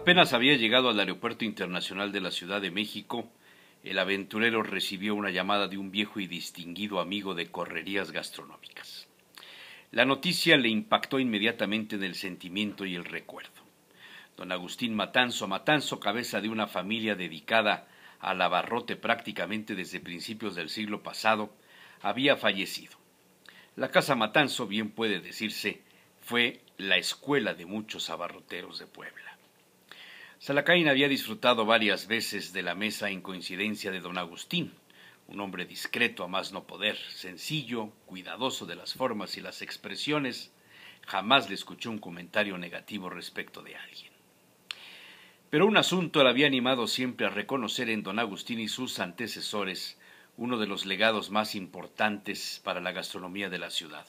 Apenas había llegado al Aeropuerto Internacional de la Ciudad de México, el aventurero recibió una llamada de un viejo y distinguido amigo de correrías gastronómicas. La noticia le impactó inmediatamente en el sentimiento y el recuerdo. Don Agustín Matanzo, Matanzo, cabeza de una familia dedicada al abarrote prácticamente desde principios del siglo pasado, había fallecido. La casa Matanzo, bien puede decirse, fue la escuela de muchos abarroteros de Puebla. Salacain había disfrutado varias veces de la mesa en coincidencia de don Agustín, un hombre discreto a más no poder, sencillo, cuidadoso de las formas y las expresiones, jamás le escuchó un comentario negativo respecto de alguien. Pero un asunto le había animado siempre a reconocer en don Agustín y sus antecesores uno de los legados más importantes para la gastronomía de la ciudad,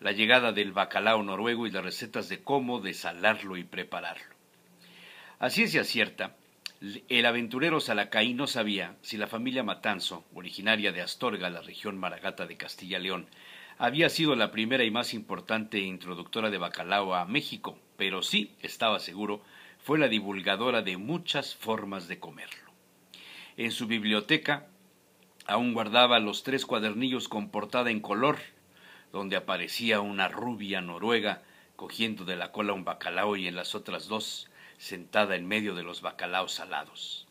la llegada del bacalao noruego y las recetas de cómo desalarlo y prepararlo. Así ciencia cierta, el aventurero Salacaí no sabía si la familia Matanzo, originaria de Astorga, la región maragata de Castilla-León, había sido la primera y más importante introductora de bacalao a México, pero sí, estaba seguro, fue la divulgadora de muchas formas de comerlo. En su biblioteca aún guardaba los tres cuadernillos con portada en color, donde aparecía una rubia noruega cogiendo de la cola un bacalao y en las otras dos sentada en medio de los bacalaos salados.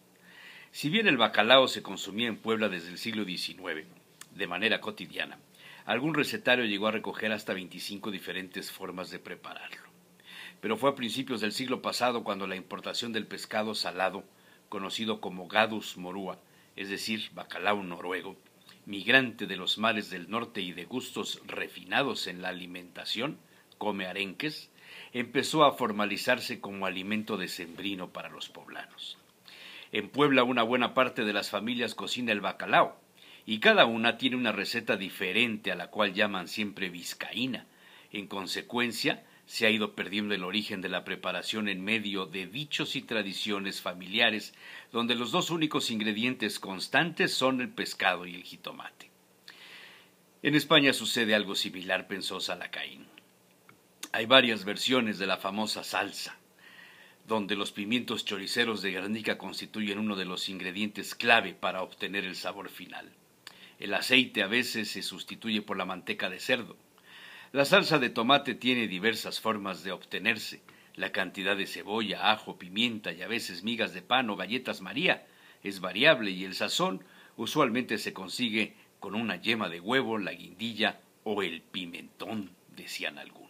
Si bien el bacalao se consumía en Puebla desde el siglo XIX, de manera cotidiana, algún recetario llegó a recoger hasta 25 diferentes formas de prepararlo. Pero fue a principios del siglo pasado cuando la importación del pescado salado, conocido como gadus morua, es decir, bacalao noruego, migrante de los mares del norte y de gustos refinados en la alimentación, come arenques, empezó a formalizarse como alimento de sembrino para los poblanos. En Puebla una buena parte de las familias cocina el bacalao, y cada una tiene una receta diferente a la cual llaman siempre vizcaína. En consecuencia, se ha ido perdiendo el origen de la preparación en medio de dichos y tradiciones familiares, donde los dos únicos ingredientes constantes son el pescado y el jitomate. En España sucede algo similar, pensó Salacaín. Hay varias versiones de la famosa salsa, donde los pimientos choriceros de Guernica constituyen uno de los ingredientes clave para obtener el sabor final. El aceite a veces se sustituye por la manteca de cerdo. La salsa de tomate tiene diversas formas de obtenerse. La cantidad de cebolla, ajo, pimienta y a veces migas de pan o galletas María es variable y el sazón usualmente se consigue con una yema de huevo, la guindilla o el pimentón, decían algunos.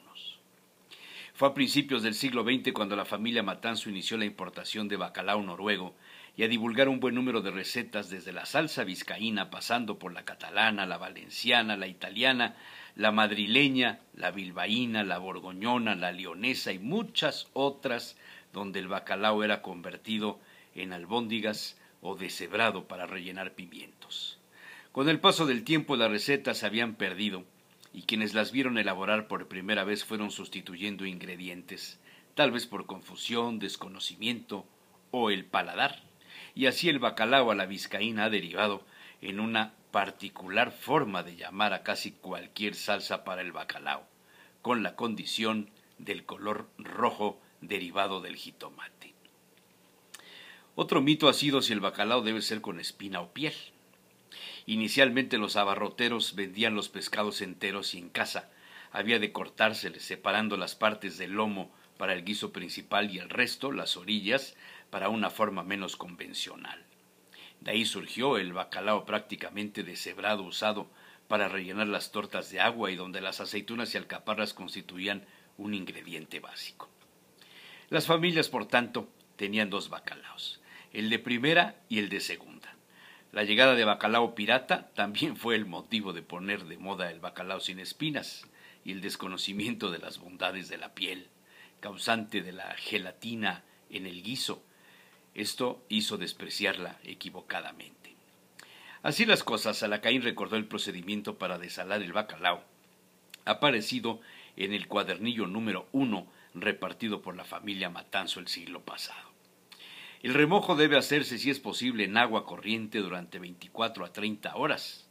Fue a principios del siglo XX cuando la familia Matanzo inició la importación de bacalao noruego y a divulgar un buen número de recetas desde la salsa vizcaína, pasando por la catalana, la valenciana, la italiana, la madrileña, la bilbaína, la borgoñona, la leonesa y muchas otras donde el bacalao era convertido en albóndigas o deshebrado para rellenar pimientos. Con el paso del tiempo las recetas se habían perdido y quienes las vieron elaborar por primera vez fueron sustituyendo ingredientes, tal vez por confusión, desconocimiento o el paladar, y así el bacalao a la vizcaína ha derivado en una particular forma de llamar a casi cualquier salsa para el bacalao, con la condición del color rojo derivado del jitomate. Otro mito ha sido si el bacalao debe ser con espina o piel. Inicialmente los abarroteros vendían los pescados enteros y en casa. Había de cortárseles, separando las partes del lomo para el guiso principal y el resto, las orillas, para una forma menos convencional. De ahí surgió el bacalao prácticamente deshebrado usado para rellenar las tortas de agua y donde las aceitunas y alcaparras constituían un ingrediente básico. Las familias, por tanto, tenían dos bacalaos, el de primera y el de segunda. La llegada de bacalao pirata también fue el motivo de poner de moda el bacalao sin espinas y el desconocimiento de las bondades de la piel, causante de la gelatina en el guiso. Esto hizo despreciarla equivocadamente. Así las cosas, Alacaín recordó el procedimiento para desalar el bacalao, aparecido en el cuadernillo número uno repartido por la familia Matanzo el siglo pasado. El remojo debe hacerse, si es posible, en agua corriente durante 24 a 30 horas.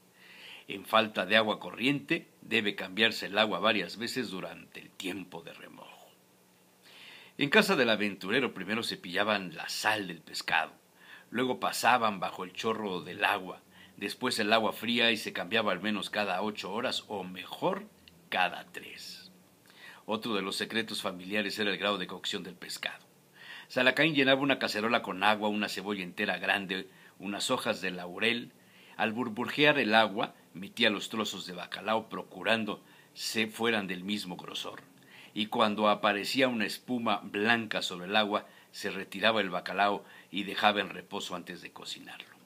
En falta de agua corriente, debe cambiarse el agua varias veces durante el tiempo de remojo. En casa del aventurero primero se pillaban la sal del pescado, luego pasaban bajo el chorro del agua, después el agua fría y se cambiaba al menos cada ocho horas o mejor cada tres. Otro de los secretos familiares era el grado de cocción del pescado. Salacán llenaba una cacerola con agua, una cebolla entera grande, unas hojas de laurel. Al burbujear el agua, metía los trozos de bacalao procurando se fueran del mismo grosor. Y cuando aparecía una espuma blanca sobre el agua, se retiraba el bacalao y dejaba en reposo antes de cocinarlo.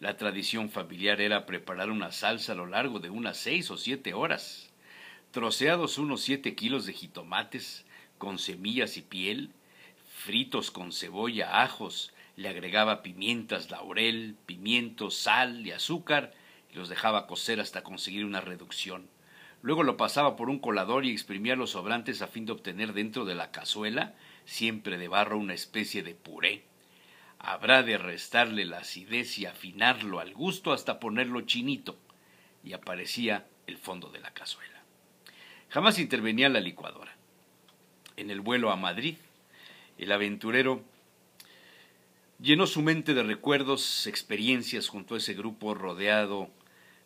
La tradición familiar era preparar una salsa a lo largo de unas seis o siete horas. Troceados unos siete kilos de jitomates, con semillas y piel, fritos con cebolla, ajos, le agregaba pimientas, laurel, pimiento, sal y azúcar, y los dejaba cocer hasta conseguir una reducción. Luego lo pasaba por un colador y exprimía los sobrantes a fin de obtener dentro de la cazuela, siempre de barro, una especie de puré. Habrá de restarle la acidez y afinarlo al gusto hasta ponerlo chinito. Y aparecía el fondo de la cazuela. Jamás intervenía la licuadora. En el vuelo a Madrid, el aventurero, llenó su mente de recuerdos, experiencias junto a ese grupo rodeado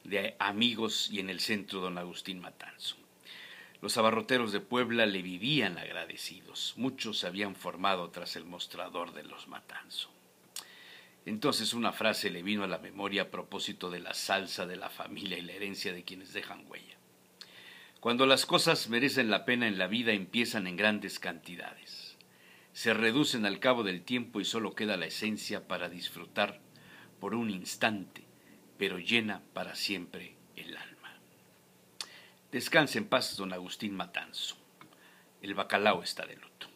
de amigos y en el centro don Agustín Matanzo. Los abarroteros de Puebla le vivían agradecidos. Muchos se habían formado tras el mostrador de los Matanzo. Entonces una frase le vino a la memoria a propósito de la salsa de la familia y la herencia de quienes dejan huella. Cuando las cosas merecen la pena en la vida empiezan en grandes cantidades se reducen al cabo del tiempo y solo queda la esencia para disfrutar por un instante, pero llena para siempre el alma. Descanse en paz, don Agustín Matanzo. El bacalao está de luto.